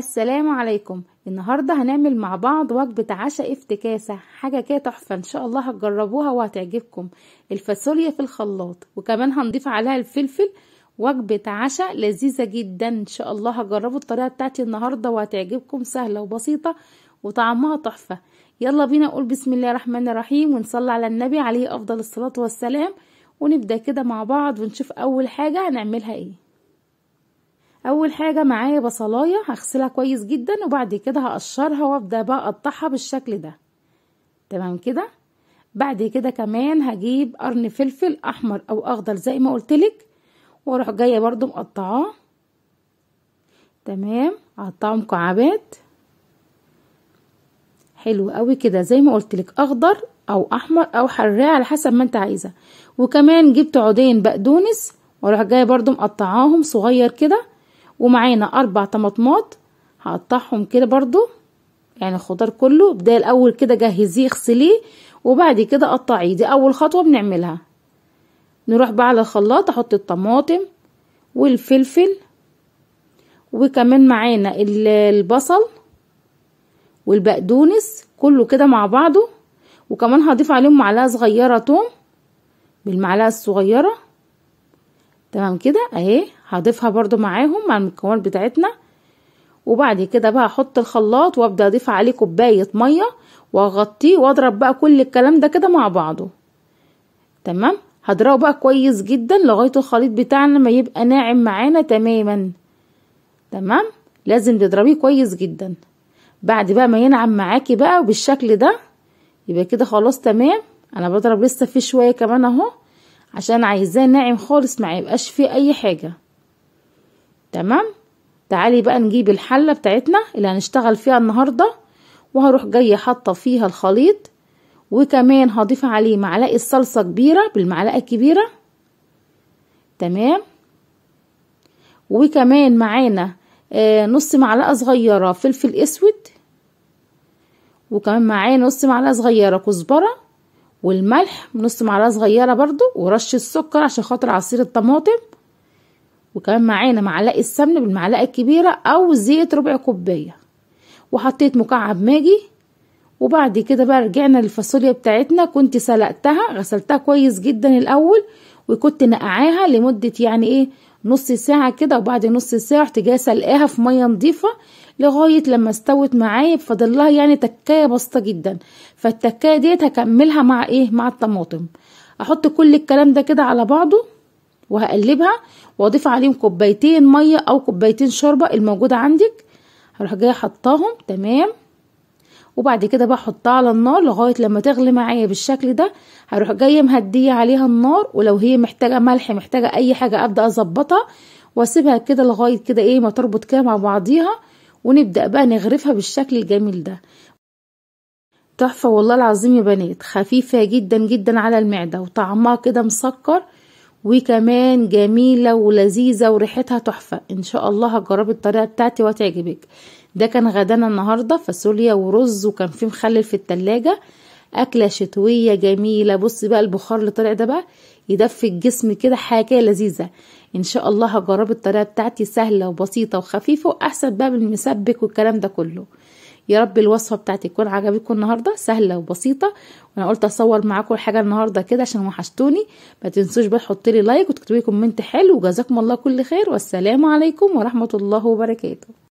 السلام عليكم النهاردة هنعمل مع بعض وجبة عشاء افتكاسة حاجة كده تحفة ان شاء الله هتجربوها وهتعجبكم الفاصوليا في الخلاط وكمان هنضيف عليها الفلفل وجبة عشاء لذيذة جدا ان شاء الله هجربوا الطريقة بتاعتي النهاردة وهتعجبكم سهلة وبسيطة وطعمها تحفة يلا بينا نقول بسم الله الرحمن الرحيم ونصلي على النبي عليه افضل الصلاة والسلام ونبدأ كده مع بعض ونشوف اول حاجة هنعملها ايه اول حاجه معايا بصلايه هغسلها كويس جدا وبعد كده هقشرها وابدا بقى اقطعها بالشكل ده تمام كده بعد كده كمان هجيب قرن فلفل احمر او اخضر زي ما قلتلك واروح جايه برضو مقطعاه تمام هقطعه مكعبات حلو قوي كده زي ما قلتلك اخضر او احمر او حراق على حسب ما انت عايزه وكمان جبت عودين بقدونس واروح جايه برضو مقطعاهم صغير كده ومعانا أربع طماطمات هقطعهم كده برضو يعني الخضار كله ابدأ الأول كده جهزيه اغسليه وبعد كده قطعيه دي أول خطوة بنعملها نروح بقى على الخلاط أحط الطماطم والفلفل وكمان معانا البصل والبقدونس كله كده مع بعضه وكمان هضيف عليهم معلقة صغيرة توم بالمعلقة الصغيرة تمام كده اهي هضيفها برضو معاهم مع المكونات بتاعتنا وبعد كده بقى احط الخلاط وابدا اضيف عليه كوبايه ميه واغطيه واضرب بقى كل الكلام ده كده مع بعضه تمام هضربه بقى كويس جدا لغايه الخليط بتاعنا ما يبقى ناعم معانا تماما تمام لازم تضربيه كويس جدا بعد بقى ما ينعم معاكي بقى وبالشكل ده يبقى كده خلاص تمام انا بضرب لسه فيه شويه كمان اهو عشان عايزاه ناعم خالص ما يبقاش فيه اي حاجه تمام تعالي بقى نجيب الحله بتاعتنا اللي هنشتغل فيها النهارده وهروح جايه حاطه فيها الخليط وكمان هضيف عليه معلقه صلصه كبيره بالمعلقه الكبيره تمام وكمان معانا آه نص معلقه صغيره فلفل اسود وكمان معايا نص معلقه صغيره كزبره والملح نص معلقه صغيره برضو ورش السكر عشان خاطر عصير الطماطم وكمان معانا معلقه السمن بالمعلقه الكبيره او زيت ربع كوبايه وحطيت مكعب ماجي وبعد كده بقى رجعنا للفاصوليا بتاعتنا كنت سلقتها غسلتها كويس جدا الاول وكنت نقعاها لمدة يعني ايه نص ساعة كده وبعد نص ساعة رحت سلقاها في مية نضيفة لغاية لما استوت معايا بفضل يعني تكاية بسيطة جدا فالتكاية ديت هكملها مع ايه مع الطماطم احط كل الكلام ده كده على بعضه وهقلبها واضيف عليهم كوبايتين مية او كوبايتين شوربة الموجودة عندك هروح جايه حطاهم تمام وبعد كده بحطها على النار لغايه لما تغلي معايا بالشكل ده هروح جايه مهديه عليها النار ولو هي محتاجه ملح محتاجه اي حاجه ابدا اظبطها واسيبها كده لغايه كده ايه ما تربط كده مع بعضيها ونبدا بقى نغرفها بالشكل الجميل ده تحفه والله العظيم يا بنات خفيفه جدا جدا على المعده وطعمها كده مسكر وكمان جميلة ولذيذة وريحتها تحفة ان شاء الله هجرب الطريقة بتاعتي وهتعجبك ده كان غدانا النهاردة فاصوليا ورز وكان فيه مخلل في التلاجة أكلة شتوية جميلة بصي بقى البخار اللي طلع ده بقى يدفي الجسم كده حاجة لذيذة ان شاء الله هجرب الطريقة بتاعتي سهلة وبسيطة وخفيفة واحسن بقى من المسبك والكلام ده كله يا رب الوصفه بتاعتي تكون عجبتكم النهارده سهله وبسيطه وانا قلت اصور معاكم حاجه النهارده كده عشان وحشتوني ما تنسوش بقى تحطي لي لايك لي كومنت حلو وجزاكم الله كل خير والسلام عليكم ورحمه الله وبركاته